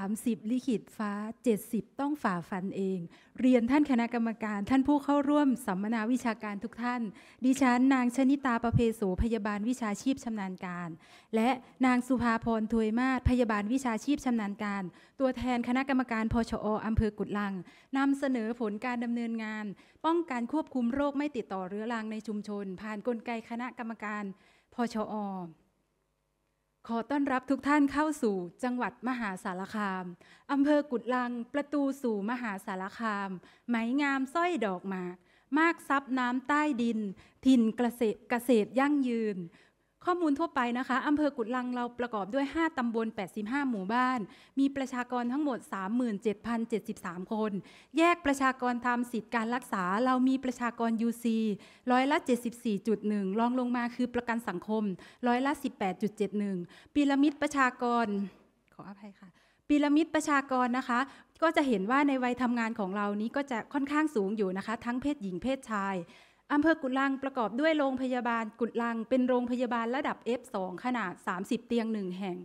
30ลิขิตฟ้า 70 ต้องฝ่าฟันเอง เรียนท่านคณะกรรมการท่านผู้เข้าร่วมสัมมนาวิชาการทุกท่าน ดิฉันนางชนิตาประเพสูพยาบาลวิชาชีพชำนาญการ และนางสุภาพรถวยมาศพยาบาลวิชาชีพชำนาญการ ตัวแทนคณะกรรมการพชออำเภอกุดลังนำเสนอผลการดำเนินงาน ป้องกันควบคุมโรคไม่ติดต่อเรื้อรังในชุมชน ผ่านนกลไกคณะกรรมการพชอขอต้อนรับทุกท่านเข้าสู่จังหวัดมหาสารคาม อำเภอกุดลัง ประตูสู่มหาสารคาม ไหมงามสร้อยดอกหมากมากซับน้ำใต้ดิน ถิ่นเกษตรยั่งยืนข้อมูลทั่วไปนะคะอำเภอกุดลังเราประกอบด้วย 5 ตำบล 85 หมู่บ้าน มีประชากรทั้งหมด 37,073 คน แยกประชากรทำสิทธิการรักษา เรามีประชากร UC ร้อยละ 74.1 รองลงมาคือประกันสังคมร้อยละ 18.71 พีระมิดประชากร ขออภัยค่ะ พีระมิดประชากรนะคะ ก็จะเห็นว่าในวัยทำงานของเรานี้ก็จะค่อนข้างสูงอยู่นะคะ ทั้งเพศหญิงเพศชายอำเภอกุลังประกอบด้วยโรงพยาบาลกุลังเป็นโรงพยาบาลระดับ F2 ขนาด 30 เตียง 1 แห่ง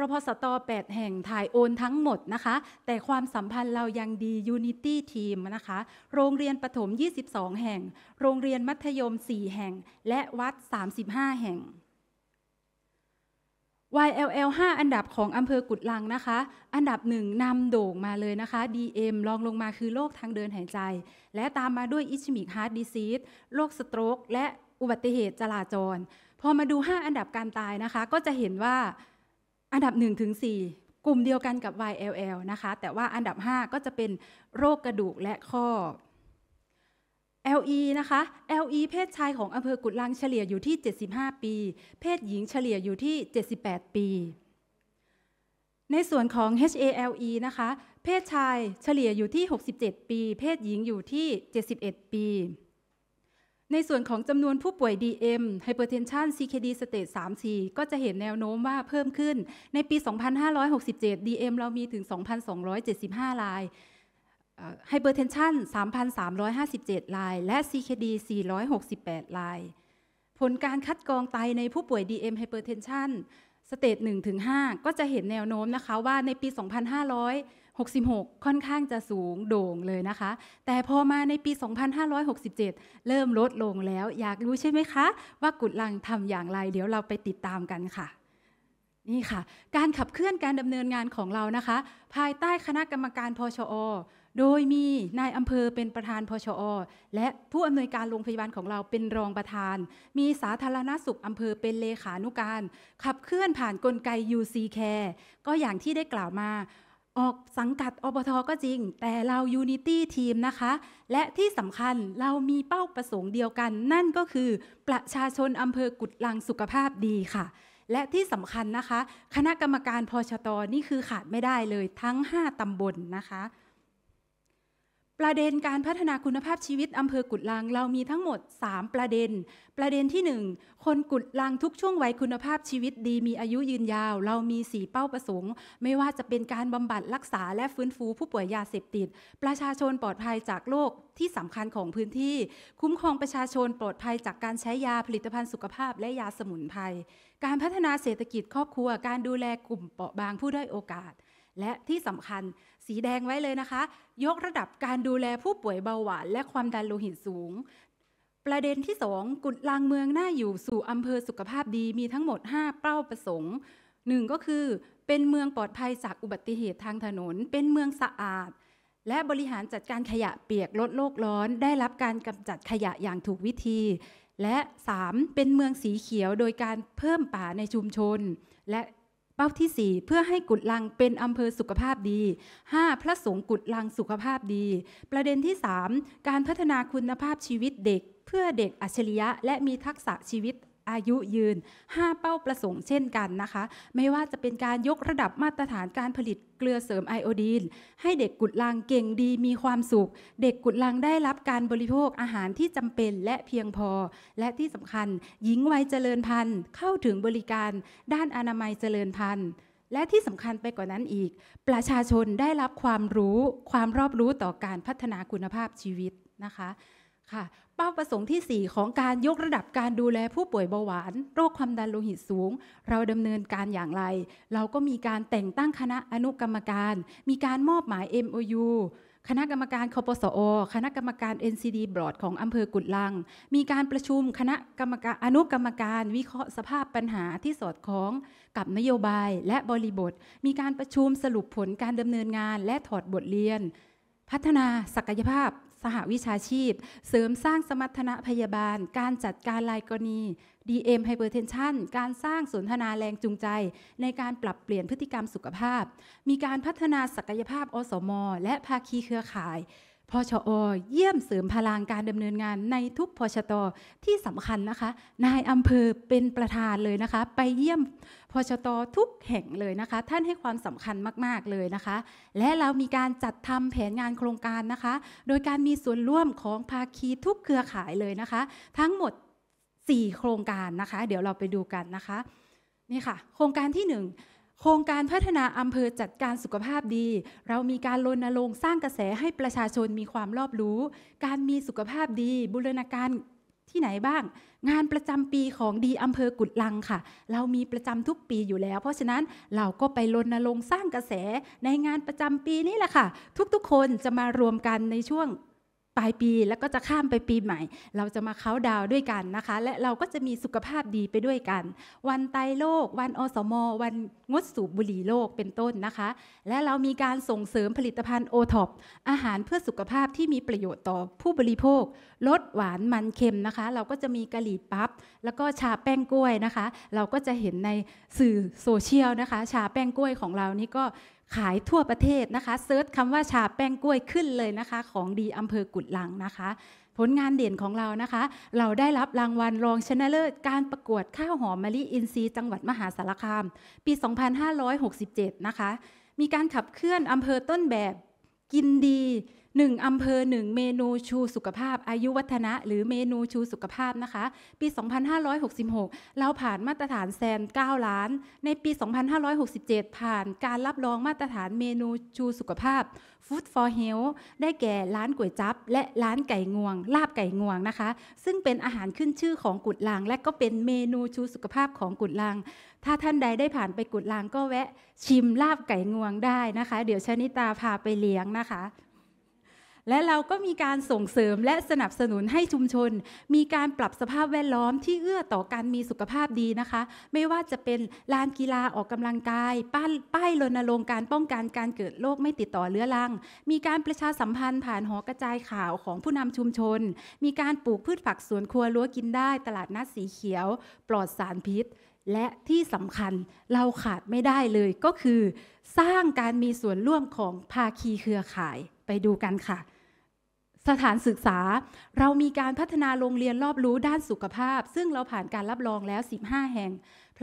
รพสต8แห่งถ่ายโอนทั้งหมดนะคะ แต่ความสัมพันธ์เรายังดี Unity Team นะคะ โรงเรียนประถม 22 แห่ง โรงเรียนมัธยม 4 แห่ง และวัด 35 แห่ง YLL 5อันดับของอำเภอกุดลังนะคะ อันดับหนึ่งนำโด่งมาเลยนะคะ DM รองลงมาคือโรคทางเดินหายใจ และตามมาด้วยอิชมิกฮาร์ดดิซีสโรคสโตรก และอุบัติเหตุจราจร พอมาดู 5 อันดับการตายนะคะ ก็จะเห็นว่า อันดับ1ถึง4กลุ่มเดียวกันกับ YLL นะคะแต่ว่าอันดับ 5 ก็จะเป็นโรคกระดูกและข้อ LE นะคะ LE เพศชายของอำเภอกุดลังเฉลี่ยอยู่ที่ 75 ปี เพศหญิงเฉลี่ยอยู่ที่ 78 ปี ในส่วนของ HALE นะคะ เพศชายเฉลี่ยอยู่ที่ 67 ปี เพศหญิงอยู่ที่ 71 ปี ในส่วนของจำนวนผู้ป่วย DM Hypertension CKD Stage 3 4ก็จะเห็นแนวโน้มว่าเพิ่มขึ้น ในปี 2567 DM เรามีถึง 2,275 รายไฮเปอร์เทนชัน3,357ราย และ CKD 468ราย ผลการคัดกรองไตในผู้ป่วย DM ไฮเปอร์เทนชันสเตจ1ถึง5ก็จะเห็นแนวโน้มนะคะว่าในปี 2,566 ค่อนข้างจะสูงโด่งเลยนะคะ แต่พอมาในปี 2,567 เริ่มลดลงแล้ว อยากรู้ใช่ไหมคะ ว่ากุดลังทำอย่างไร เดี๋ยวเราไปติดตามกันค่ะ นี่ค่ะ การขับเคลื่อนการดำเนินงานของเรานะคะ ภายใต้คณะกรรมการพชอโดยมีนายอำเภอเป็นประธานพชอ และผู้อำนวยการโรงพยาบาลของเราเป็นรองประธาน มีสาธารณสุขอำเภอเป็นเลขานุการ ขับเคลื่อนผ่านนกลไก UC Care ก็อย่างที่ได้กล่าวมา ออกสังกัดอบทก็จริง แต่เรา Unity Team นะคะ และที่สำคัญเรามีเป้าประสงค์เดียวกัน นั่นก็คือ ประชาชนอำเภอกุดลังสุขภาพดีค่ะ และที่สำคัญนะคะ คณะกรรมการพชตนี่คือขาดไม่ได้เลยทั้ง 5ตำบลนนะคะประเด็นการพัฒนาคุณภาพชีวิต อำเภอกุดลังเรามีทั้งหมด 3 ประเด็น ประเด็นที่ 1 คนกุดลังทุกช่วงวัยคุณภาพชีวิตดีมีอายุยืนยาว เรามี 4 เป้าประสงค์ ไม่ว่าจะเป็นการบำบัดรักษาและฟื้นฟู ผู้ป่วยยาเสพติด ประชาชนปลอดภัยจากโรคที่สำคัญของพื้นที่คุ้มครองประชาชนปลอดภัยจากการใช้ยาผลิตภัณฑ์สุขภาพและยาสมุนไพรการพัฒนาเศรษฐกิจครอบครัว การดูแลกลุ่มเปราะบางผู้ด้อยโอกาสและที่สำคัญสีแดงไว้เลยนะคะ ยกระดับการดูแลผู้ป่วยเบาหวานและความดันโลหิตสูง ประเด็นที่ 2กุดลางเมืองน่าอยู่สู่อำเภอสุขภาพดีมีทั้งหมด 5 เป้าประสงค์หนึ่งก็คือ เป็นเมืองปลอดภัยจากอุบัติเหตุทางถนน เป็นเมืองสะอาด และบริหารจัดการขยะเปียกลดโลกร้อนได้รับการกำจัดขยะอย่างถูกวิธี และ 3. เป็นเมืองสีเขียว โดยการเพิ่มป่าในชุมชน และเป้าที่ 4 เพื่อให้กุดลังเป็นอำเภอสุขภาพดี 5. พระสงฆ์กุดลังสุขภาพดี ประเด็นที่ 3 การพัฒนาคุณภาพชีวิตเด็ก เพื่อเด็กอัจฉริยะและมีทักษะชีวิตอายุยืน 5 เป้าประสงค์เช่นกันนะคะ ไม่ว่าจะเป็นการยกระดับมาตรฐานการผลิตเกลือเสริมไอโอดีน ให้เด็กกุดลังเก่งดีมีความสุข เด็กกุดลังได้รับการบริโภคอาหารที่จำเป็นและเพียงพอ และที่สำคัญหญิงวัยเจริญพันธุ์เข้าถึงบริการด้านอนามัยเจริญพันธุ์ และที่สำคัญไปกว่านั้นอีก ประชาชนได้รับความรู้ความรอบรู้ต่อการพัฒนาคุณภาพชีวิตนะคะ ค่ะเป้าประสงค์ที่ 4 ของการยกระดับการดูแลผู้ป่วยเบาหวาน โรคความดันโลหิตสูง เราดำเนินการอย่างไร เราก็มีการแต่งตั้งคณะอนุกรรมการ มีการมอบหมาย MOU คณะกรรมการคอปสอคณะกรรมการ NCD บอร์ดของอำเภอกุดลังมีการประชุมคณะกรรมการอนุกรรมการ วิเคราะห์สภาพปัญหาที่สอดคล้อง กับนโยบายและบริบท มีการประชุมสรุปผลการดำเนินงานและถอดบทเรียน พัฒนาศักยภาพสหวิชาชีพ เสริมสร้างสมรรถนะพยาบาล การจัดการรายกรณี DM Hypertension การสร้างสนทนาแรงจูงใจ ในการปรับเปลี่ยนพฤติกรรมสุขภาพ มีการพัฒนาศักยภาพอสมและภาคีเครือข่ายพชอเยี่ยมเสริม พลังการดำเนินงานในทุกพชตที่สำคัญนะคะ นายอำเภอเป็นประธานเลยนะคะ ไปเยี่ยมพชตทุกแห่งเลยนะคะ ท่านให้ความสำคัญมากๆเลยนะคะ และเรามีการจัดทำแผนงานโครงการนะคะ โดยการมีส่วนร่วมของภาคีทุกเครือข่ายเลยนะคะ ทั้งหมด 4 โครงการนะคะ เดี๋ยวเราไปดูกันนะคะนี่ค่ะ โครงการที่ 1โครงการพัฒนาอำเภอจัดการสุขภาพดี เรามีการรณรงค์สร้างกระแสให้ประชาชนมีความรอบรู้ การมีสุขภาพดีบูรณาการที่ไหนบ้าง งานประจำปีของดีอำเภอกุดลังค่ะ เรามีประจำทุกปีอยู่แล้ว เพราะฉะนั้นเราก็ไปรณรงค์สร้างกระแสในงานประจำปีนี่แหละค่ะ ทุกๆคนจะมารวมกันในช่วงปลายปีแล้วก็จะข้ามไปปีใหม่ เราจะมาเค้าดาวด้วยกันนะคะ และเราก็จะมีสุขภาพดีไปด้วยกัน วันไตโลก วันอสมวันงดสูบบุหรี่โลกเป็นต้นนะคะ และเรามีการส่งเสริมผลิตภัณฑ์โอท็อปอาหารเพื่อสุขภาพที่มีประโยชน์ต่อผู้บริโภค ลดหวานมันเค็มนะคะ เราก็จะมีกะหรี่ปั๊บแล้วก็ชาแป้งกล้วยนะคะ เราก็จะเห็นในสื่อโซเชียลนะคะชาแป้งกล้วยของเรานี่ก็ขายทั่วประเทศนะคะเซิร์ชคำว่าชาแป้งกล้วยขึ้นเลยนะคะ ของดีอำเภอกุดลังนะคะ ผลงานเด่นของเรานะคะ เราได้รับรางวัลรองชนะเลิศการประกวดข้าวหอมมะลิอินทรีย์จังหวัดมหาสารคาม ปี 2567 นะคะ มีการขับเคลื่อนอำเภอต้นแบบกินดีหนึ่งอำเภอหนึ่งเมนูชูสุขภาพ อายุวัฒนะ หรือเมนูชูสุขภาพนะคะ ปี 2566 เราผ่านมาตรฐานแซน 9 ล้าน ในปี 2567 ผ่านการรับรองมาตรฐานเมนูชูสุขภาพ Food for Health ได้แก่ ร้านก๋วยจับและร้านไก่งวง ลาบไก่งวงนะคะ ซึ่งเป็นอาหารขึ้นชื่อของกุดลาง และก็เป็นเมนูชูสุขภาพของกุดลางถ้าท่านใดได้ผ่านไปกุดลางก็แวะชิมลาบไก่งวงได้นะคะ เดี๋ยวชนิตาพาไปเลี้ยงนะคะและเราก็มีการส่งเสริมและสนับสนุนให้ชุมชน มีการปรับสภาพแวดล้อมที่เอื้อต่อการมีสุขภาพดีนะคะ ไม่ว่าจะเป็นลานกีฬาออกกำลังกายป้ายป้ายรณรงค์การป้องกันการเกิดโรคไม่ติดต่อเรื้อรัง มีการประชาสัมพันธ์ผ่านหอกระจายข่าวของผู้นำชุมชน มีการปลูกพืชผักสวนครัวรัวกินได้ ตลาดนัดสีเขียว ปลอดสารพิษ และที่สำคัญเราขาดไม่ได้เลย ก็คือ สร้างการมีส่วนร่วมของภาคีเครือข่ายไปดูกันค่ะสถานศึกษา เรามีการพัฒนาโรงเรียนรอบรู้ด้านสุขภาพ ซึ่งเราผ่านการรับรองแล้ว 15 แห่ง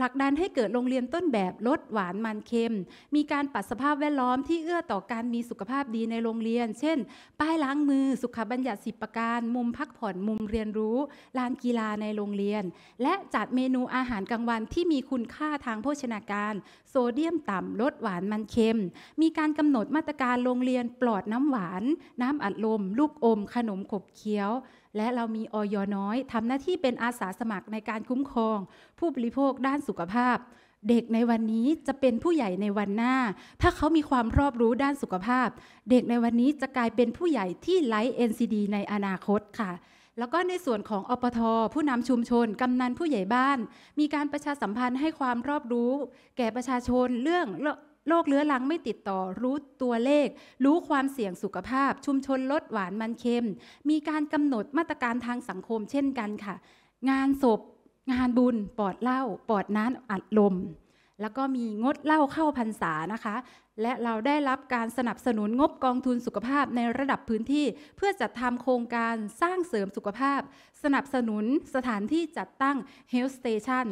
ผลักดันให้เกิดโรงเรียนต้นแบบลดหวานมันเค็ม มีการปรับสภาพแวดล้อมที่เอื้อต่อการมีสุขภาพดีในโรงเรียน เช่น ป้ายล้างมือสุขบัญญัติสิบประการมุมพักผ่อนมุมเรียนรู้ลานกีฬาในโรงเรียน และจัดเมนูอาหารกลางวันที่มีคุณค่าทางโภชนาการ โซเดียมต่ำลดหวานมันเค็ม มีการกำหนดมาตรการโรงเรียน ปลอดน้ำหวาน น้ำอัดลม ลูกอม ขนมขบเคี้ยวและเรามีออยน้อยทำหน้าที่เป็นอาสาสมัครในการคุ้มครอง ผู้บริโภคด้านสุขภาพ เด็กในวันนี้จะเป็นผู้ใหญ่ในวันหน้า ถ้าเขามีความรอบรู้ด้านสุขภาพ เด็กในวันนี้จะกลายเป็นผู้ใหญ่ที่ไร้ NCD ในอนาคตค่ะแล้วก็ในส่วนของอปทผู้นำชุมชนกำนันผู้ใหญ่บ้าน มีการประชาสัมพันธ์ให้ความรอบรู้ แก่ประชาชนเรื่องโรคเลื้อรังไม่ติดต่อรู้ตัวเลข รู้ความเสี่ยงสุขภาพ ชุมชนลดหวานมันเค็มมีการกำหนดมาตรการทางสังคมเช่นกันค่ะ งานศพ งานบุญ ปอดเหล้าปอดน้ำอัดลม แล้วก็มีงดเหล้าเข้าพรรษานะคะและเราได้รับการสนับสนุนงบกองทุนสุขภาพในระดับพื้นที่ เพื่อจัดทำโครงการสร้างเสริมสุขภาพ สนับสนุนสถานที่จัดตั้ง Health Station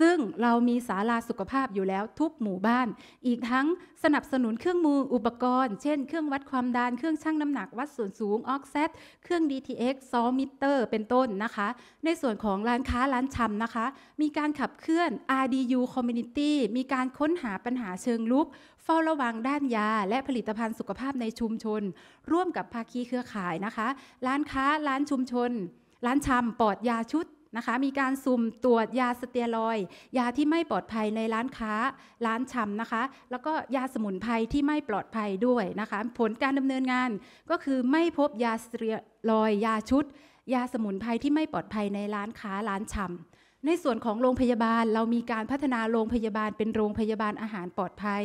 ซึ่งเรามีศาลาสุขภาพอยู่แล้วทุกหมู่บ้าน อีกทั้งสนับสนุนเครื่องมืออุปกรณ์ เช่นเครื่องวัดความดันเครื่องชั่งน้ำหนักวัดส่วนสูงออกเซต เครื่อง DTX ซอมิเตอร์เป็นต้นนะคะ ในส่วนของร้านค้าร้านชำนะคะ มีการขับเคลื่อน RDU Community มีการค้นหาปัญหาเชิงลุกเฝ้าระวังด้านยาและผลิตภัณฑ์สุขภาพในชุมชน ร่วมกับภาคีเครือข่ายนะคะ ร้านค้าร้านชุมชน ร้านชำปลอดยาชุดนะคะมีการสุ่มตรวจยาสเตียรอยยาที่ไม่ปลอดภัยในร้านค้า ร้านชำนะคะ แล้วก็ยาสมุนไพรที่ไม่ปลอดภัยด้วยนะคะผลการดำเนินงานก็คือไม่พบยาสเตียรอยยาชุด ยาสมุนไพรที่ไม่ปลอดภัยในร้านค้าร้านชำในส่วนของโรงพยาบาลเรามีการพัฒนาโรงพยาบาลเป็นโรงพยาบาลอาหารปลอดภัย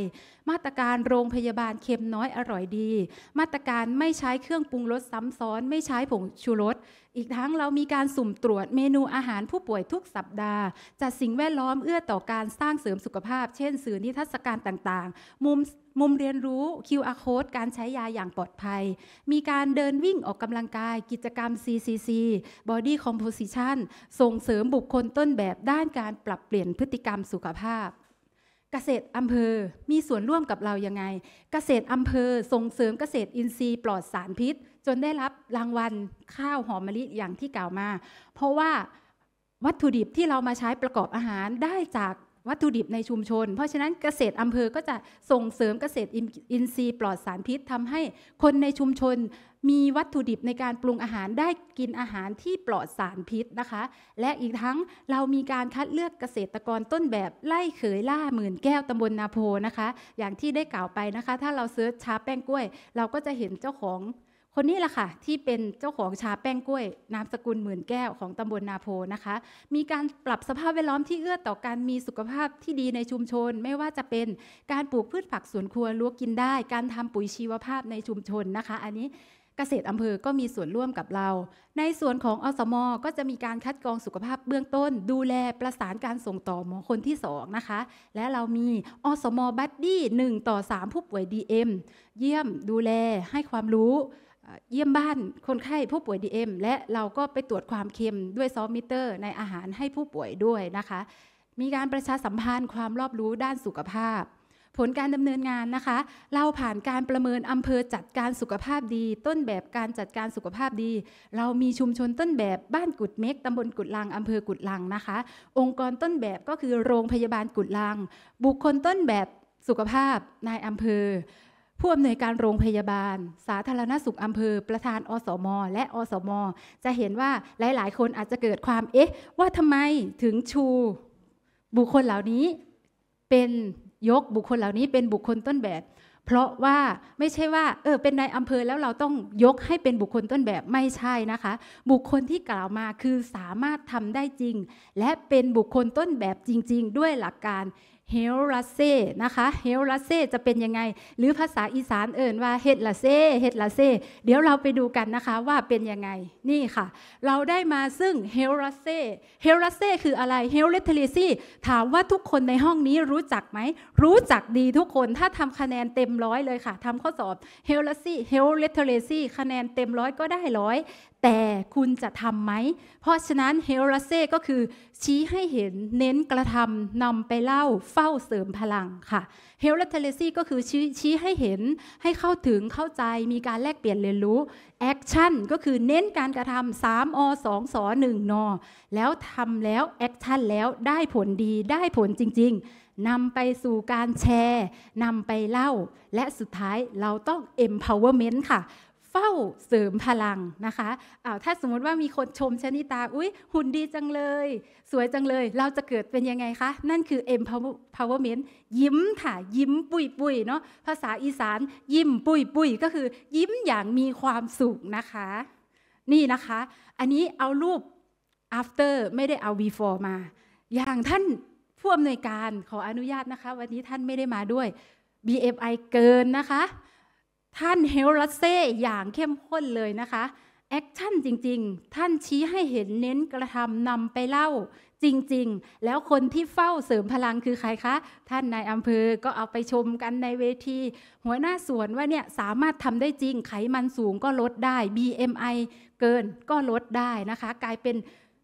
มาตรการโรงพยาบาลเค็มน้อยอร่อยดี มาตรการไม่ใช้เครื่องปรุงรสซ้ำซ้อน ไม่ใช้ผงชูรสอีกทั้งเรามีการสุ่มตรวจเมนูอาหารผู้ป่วยทุกสัปดาห์ จัดสิ่งแวดล้อมเอื้อต่อการสร้างเสริมสุขภาพ เช่น สื่อนิทรรศการต่างๆ มุมมุมเรียนรู้ QR code การใช้ยาอย่างปลอดภัย มีการเดินวิ่งออกกำลังกายกิจกรรม CCC Body Composition ส่งเสริมบุคคลต้นแบบด้านการปรับเปลี่ยนพฤติกรรมสุขภาพ เกษตรอำเภอมีส่วนร่วมกับเรายังไง เกษตรอำเภอส่งเสริมเกษตรอินทรีย์ปลอดสารพิษจนได้รับรางวัลข้าวหอมมะลิอย่างที่กล่าวมา เพราะว่าวัตถุดิบที่เรามาใช้ประกอบอาหารได้จากวัตถุดิบในชุมชน เพราะฉะนั้นเกษตรอำเภอก็จะส่งเสริมเกษตรอินทรีย์ปลอดสารพิษทำให้คนในชุมชนมีวัตถุดิบในการปรุงอาหารได้กินอาหารที่ปลอดสารพิษนะคะ และอีกทั้งเรามีการคัดเลือกเกษตรกรต้นแบบไล่เขยล่าหมื่นแก้วตำบลนาโพนะคะ อย่างที่ได้กล่าวไปนะคะ ถ้าเราเซิร์ชชาแป้งกล้วย เราก็จะเห็นเจ้าของคนนี้แหละค่ะ ที่เป็นเจ้าของชาแป้งกล้วยนามสกุลหมื่นแก้วของตำบลนาโพนะคะ มีการปรับสภาพแวดล้อมที่เอื้อต่อการมีสุขภาพที่ดีในชุมชน ไม่ว่าจะเป็นการปลูกพืชผักสวนครัวล้วกินได้ การทำปุ๋ยชีวภาพในชุมชนนะคะ อันนี้เกษตรอำเภอก็มีส่วนร่วมกับเรา ในส่วนของอสม ก็จะมีการคัดกรองสุขภาพเบื้องต้น ดูแลประสานการส่งต่อหมอคนที่2นะคะและเรามีอสมบัดดี้1ต่อ3ผู้ป่วย DM เยี่ยมดูแลให้ความรู้เยี่ยมบ้านคนไข้ผู้ป่วยดีเอ็มและเราก็ไปตรวจความเค็มด้วยซอฟมิเตอร์ ในอาหารให้ผู้ป่วยด้วยนะคะ มีการประชาสัมพันธ์ความรอบรู้ด้านสุขภาพ ผลการดำเนินงานนะคะ เราผ่านการประเมินอำเภอจัดการสุขภาพดี ต้นแบบการจัดการสุขภาพดี เรามีชุมชนต้นแบบบ้านกุดเม็กตำบลกุดลังอำเภอกุดลังนะคะ องค์กรต้นแบบก็คือโรงพยาบาลกุดลังบุคคลต้นแบบสุขภาพนายอำเภอผู้อำนวยการโรงพยาบาล สาธารณสุขอำเภอ ประธานอสม และอสม จะเห็นว่าหลาย ๆ คนอาจจะเกิดความเอ๊ะว่าทำไมถึงชู บุคคลเหล่านี้เป็นยกบุคคลเหล่านี้เป็นบุคคลต้นแบบ เพราะว่าไม่ใช่ว่าเออเป็นนายอำเภอแล้วเราต้องยกให้เป็นบุคคลต้นแบบไม่ใช่นะคะบุคคลที่กล่าวมาคือสามารถทำได้จริง และเป็นบุคคลต้นแบบจริง ๆ ด้วยหลักการเฮลลาเซ่นะคะเฮลลาเซ่จะเป็นยังไง หรือภาษาอีสานเอ่นว่าเฮดลาเซ่เฮดลาเซ่เดี๋ยวเราไปดูกันนะคะว่าเป็นยังไง นี่ค่ะ เราได้มาซึ่งเฮลลาเซ่เฮลลาเซ่คืออะไรเฮลเลทเลซี่ถามว่าทุกคนในห้องนี้รู้จักไหม รู้จักดีทุกคนถ้าทำคะแนนเต็มร้อยเลยค่ะ ทำข้อสอบเฮลลาซี่เฮลเลทเลซี่คะแนนเต็มร้อยก็ได้ร้อยแต่คุณจะทำไหม เพราะฉะนั้นเฮราเซก็คือชี้ให้เห็นเน้นกระทำนำไปเล่าเฝ้าเสริมพลังค่ะเฮราเทเลซีก็คือชี้ชี้ให้เห็นให้เข้าถึงเข้าใจมีการแลกเปลี่ยนเรียนรู้แอคชั่นก็คือเน้นการกระทำ3ออ2สอ1นอแล้วทำแล้วแอคชั่นแล้วได้ผลดีได้ผลจริง ๆนำไปสู่การแชร์นำไปเล่าและสุดท้ายเราต้อง empowerment ค่ะเ้าเสริมพลังนะคะอาถ้าสมมติว่ามีคนชมชนิตาอุ้ยหุ่นดีจังเลย สวยจังเลย เราจะเกิดเป็นยังไงคะ นั่นคือ empowerment ยิ้มค่ะยิ้มปุยปุยเนาะภาษาอีสานยิ้มปุยปุยก็คือ ยิ้มอย่างมีความสุขนะคะ นี่นะคะ อันนี้เอารูป after ไม่ได้เอา before มา อย่างท่านผู้อำนวยการขออนุญาตนะคะ วันนี้ท่านไม่ได้มาด้วย b f i เกินนะคะท่านเฮลรัสเซ่อย่างเข้มข้นเลยนะคะ แอคชั่นจริงๆ ท่านชี้ให้เห็นเน้นกระทำนำไปเล่าจริงๆ แล้วคนที่เฝ้าเสริมพลังคือใครคะ ท่านนายอำเภอก็เอาไปชมกันในเวทีหัวหน้าสวนว่าเนี่ย สามารถทำได้จริง ไขมันสูงก็ลดได้ BMI เกินก็ลดได้นะคะ กลายเป็น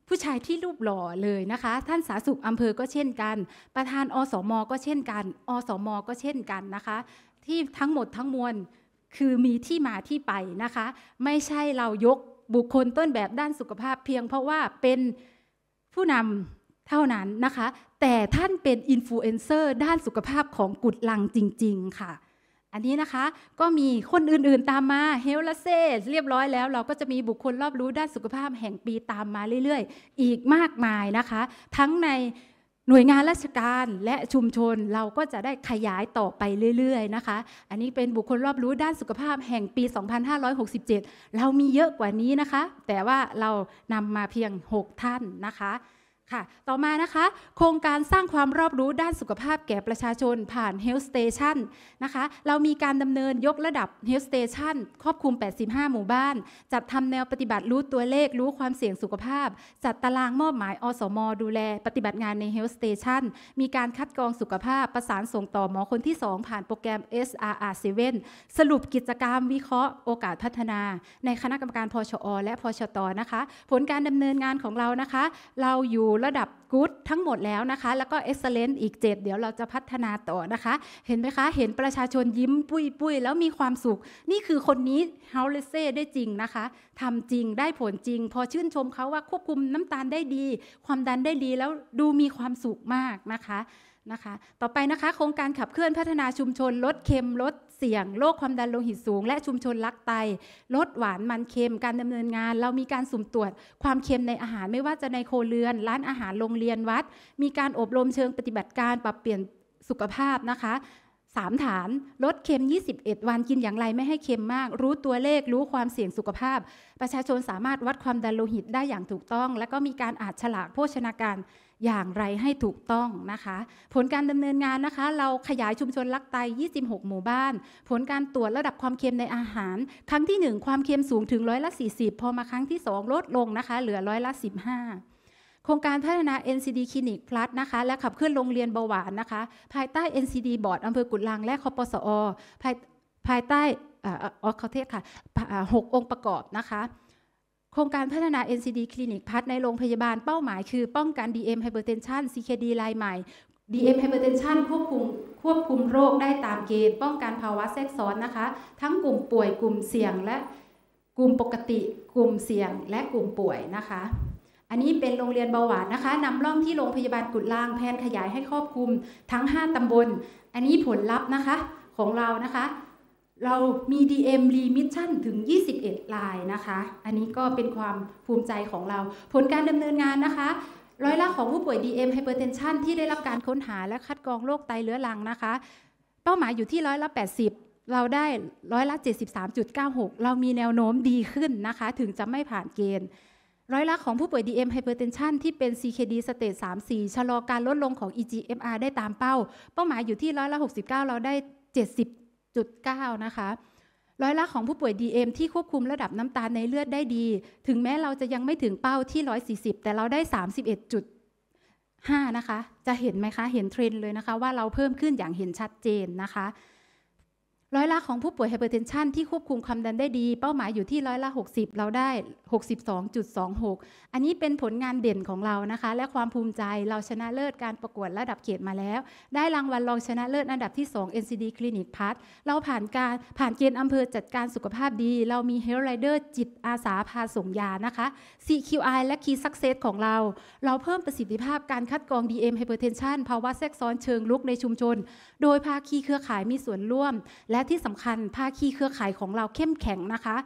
ผู้ชายที่รูปหล่อเลยนะคะ ท่านสาสุขอำเภอก็เช่นกัน ประธานอสมก็เช่นกันอสมก็เช่นกันนะคะ ที่ทั้งหมดทั้งมวลคือมีที่มาที่ไปนะคะ ไม่ใช่เรายกบุคคลต้นแบบด้านสุขภาพเพียงเพราะว่าเป็นผู้นำเท่านั้นนะคะ แต่ท่านเป็นอินฟลูเอนเซอร์ด้านสุขภาพของกุดลังจริงๆค่ะ อันนี้นะคะก็มีคนอื่นๆตามมาเฮลลาเซสเรียบร้อยแล้วเราก็จะมีบุคคลรอบรู้ด้านสุขภาพแห่งปีตามมาเรื่อยๆ อีกมากมายนะคะ ทั้งในหน่วยงานราชการและชุมชนเราก็จะได้ขยายต่อไปเรื่อยๆนะคะ อันนี้เป็นบุคคลรอบรู้ด้านสุขภาพแห่งปี 2567 เรามีเยอะกว่านี้นะคะ แต่ว่าเรานำมาเพียง 6 ท่านนะคะค่ะต่อมานะคะโครงการสร้างความรอบรู้ด้านสุขภาพแก่ประชาชนผ่าน Health Station นะคะเรามีการดำเนินยกระดับ Health Station ครอบคลุม 85 หมู่บ้าน จัดทำแนวปฏิบัติรู้ตัวเลขรู้ความเสี่ยงสุขภาพ จัดตารางมอบหมายอสม ดูแลปฏิบัติงานใน Health Station มีการคัดกรองสุขภาพประสานส่งต่อหมอคนที่ 2 ผ่านโปรแกรม SRR7 สรุปกิจกรรมวิเคราะห์โอกาสพัฒนา ในคณะกรรมการพชอและพชตนะคะ ผลการดำเนินงานของเรานะคะ เราอยู่ระดับกู๊ดทั้งหมดแล้วนะคะ แล้วก็เอ็กซ์เลนต์อีก 7 เดี๋ยวเราจะพัฒนาต่อนะคะ เห็นไหมคะ เห็นประชาชนยิ้มปุยปุยแล้วมีความสุข นี่คือคนนี้เฮาเลเซ่ได้จริงนะคะทำจริงได้ผลจริง พอชื่นชมเขาว่าควบคุมน้ำตาลได้ดี ความดันได้ดีแล้วดูมีความสุขมากนะคะนะคะ ต่อไปนะคะ โครงการขับเคลื่อนพัฒนาชุมชน ลดเค็มลดสี่ยงโรคความดันโลหิตสูง และชุมชนลักไตลดหวานมันเค็มการดำเนินงาน เรามีการสุ่มตรวจ ความเค็มในอาหารไม่ว่าจะในโคเรือน ร้านอาหารโรงเรียนวัด มีการอบรมเชิงปฏิบัติการปรับเปลี่ยนสุขภาพนะคะสามฐาน ลดเค็ม 21 วันกินอย่างไรไม่ให้เค็มมาก รู้ตัวเลขรู้ความเสี่ยงสุขภาพ ประชาชนสามารถวัดความดันโลหิตได้อย่างถูกต้อง และก็มีการอาจฉลากโภชนาการอย่างไรให้ถูกต้องนะคะ ผลการดำเนินงานนะคะ เราขยายชุมชนลักไต 26 หมู่บ้าน ผลการตรวจระดับความเค็มในอาหาร ครั้งที่ 1 ความเค็มสูงถึงร้อยละ40 พอมาครั้งที่ 2 ลดลงนะคะ เหลือร้อยละ15 โครงการพัฒนา NCD คลินิกพลัสนะคะ และขับเคลื่อนโรงเรียนเบาหวานนะคะ ภายใต้ NCD บอร์ดอำเภอกุดลัง และคอปสอ ภายภายใต้ออขอเทศค่ะหกองค์ประกอบนะคะโครงการพัฒนา NCD คลินิกพัฒในโรงพยาบาลเป้าหมายคือ ป้องกัน DM hypertension CKD ลายใหม่ DM hypertension ควบคุมควบคุมโรคได้ตามเกณฑ์ ป้องกันภาวะแทรกซ้อนนะคะ ทั้งกลุ่มป่วยกลุ่มเสี่ยงและกลุ่มปกติกลุ่มเสี่ยงและกลุ่มป่วยนะคะ อันนี้เป็นโรงเรียนเบาหวานนะคะนำร่องที่โรงพยาบาลกุดลางแผนขยายให้ครอบคลุมทั้ง 5 ตำบล อันนี้ผลลัพธ์นะคะของเรานะคะเรามี DM รีมิชชั่นถึง 21ลายนะคะ อันนี้ก็เป็นความภูมิใจของเรา ผลการดำเนินงานนะคะ ร้อยละของผู้ป่วย DM hypertension ที่ได้รับการค้นหาและคัดกรองโรคไตเรื้อรังนะคะ เป้าหมายอยู่ที่ร้อยละ 80 เราได้ร้อยละ 73.96 เรามีแนวโน้มดีขึ้นนะคะ ถึงจะไม่ผ่านเกณฑ์ร้อยละของผู้ป่วย DM hypertension ที่เป็น CKD stage 3-4 ชะลอการลดลงของ EGFR ได้ตามเป้า เป้าหมายอยู่ที่ร้อยละ69 เราได้ 70 0.9นะคะร้อยละของผู้ป่วย DM ที่ควบคุมระดับน้ำตาลในเลือดได้ดี ถึงแม้เราจะยังไม่ถึงเป้าที่ 140 แต่เราได้ 31.5 นะคะ จะเห็นไหมคะเห็นเทรนด์เลยนะคะว่าเราเพิ่มขึ้นอย่างเห็นชัดเจนนะคะร้อยละของผู้ป่วยไฮเปอร์เทนชันที่ควบคุมความดันได้ดี เป้าหมายอยู่ที่ร้อยละ60 เราได้ 62.26 อันนี้เป็นผลงานเด่นของเรานะคะ และความภูมิใจเราชนะเลิศการประกวดระดับเขตมาแล้ว ได้รางวัลรองชนะเลิศอันดับที่ 2 NCD Clinic p a ัฒเราผ่านการผ่านเกณฑ์อำเภอจัดการสุขภาพดี เรามีเฮลไรเดอร์จิตอาสาพาส่งยานะคะ CQI และ Key Success ของเรา เราเพิ่มประสิทธิภาพการคัดกรอง DM Hypertension ภาวะแทรกซ้อนเชิงลุกในชุมชน โดยภาคีเครือข่ายมีส่วนร่วมและที่สำคัญภาคีเครือข่ายของเราเข้มแข็งนะคะ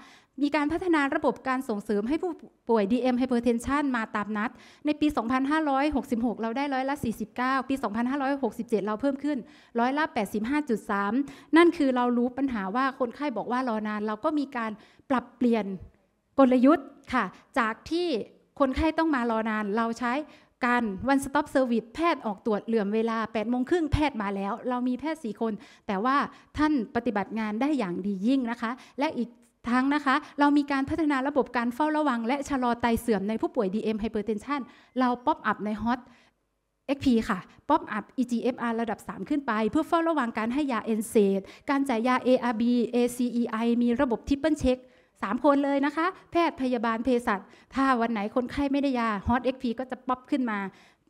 มีการพัฒนาระบบการส่งเสริมให้ผู้ป่วย DM hypertension มาตามนัด ในปี 2566 เราได้ร้อยละ49 ปี 2567 เราเพิ่มขึ้นร้อยละ 85.3 นั่นคือเรารู้ปัญหาว่าคนไข้บอกว่ารอนานเราก็มีการปรับเปลี่ยนกลยุทธ์ค่ะ จากที่คนไข้ต้องมารอนานเราใช้กันนสต็อปเซอร์วิสแพทย์ออกตรวจเหลื่อมเวลา8ปดโมงครึ่งแพทย์มาแล้ว เรามีแพทย์สีคน แต่ว่าท่านปฏิบัติงานได้อย่างดียิ่งนะคะ และอีกทั้งนะคะ เรามีการพัฒนาระบบการเฝ้าระวังและชะลอไตเสื่อมในผู้ป่วย DM Hypertension เราป๊อปอัพในฮอต XP ค่ะ ป๊อปอัพ EGFR ระดับ 3 ขึ้นไป เพื่อเฝ้าระวังการให้ยาเอน i ซการจ่ายยา ARB ACEI มีระบบทิปเปิลเช็คสามคนเลยนะคะ แพทย์พยาบาลเภสัชถ้าวันไหนคนไข้ไม่ได้ยาฮอตเอ็กพีก็จะป๊อปขึ้นมา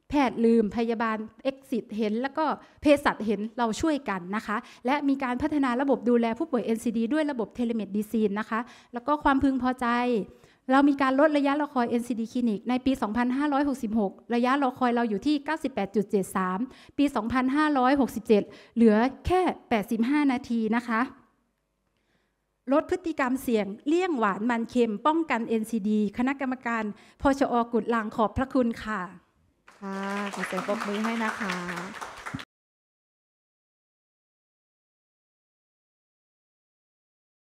แพทย์ลืมพยาบาลเอ็กซิสเห็นแล้วก็เภสัชเห็นเราช่วยกันนะคะ และมีการพัฒนาระบบดูแลผู้ป่วย NCD ด้วยระบบเทเลเมดดีซีนนะคะ แล้วก็ความพึงพอใจ เรามีการลดระยะรอคอย NCD คลินิกในปี 2566 ระยะรอคอยเราอยู่ที่ 98.73 ปี 2567 เหลือแค่ 85 นาทีนะคะลดพฤติกรรมเสี่ยงเลี่ยงหวานมันเค็มป้องกัน NCD คณะกรรมการ พชอ กุดลางขอบพระคุณค่ะ ค่ะ ขอเสียงปรบมือให้นะคะ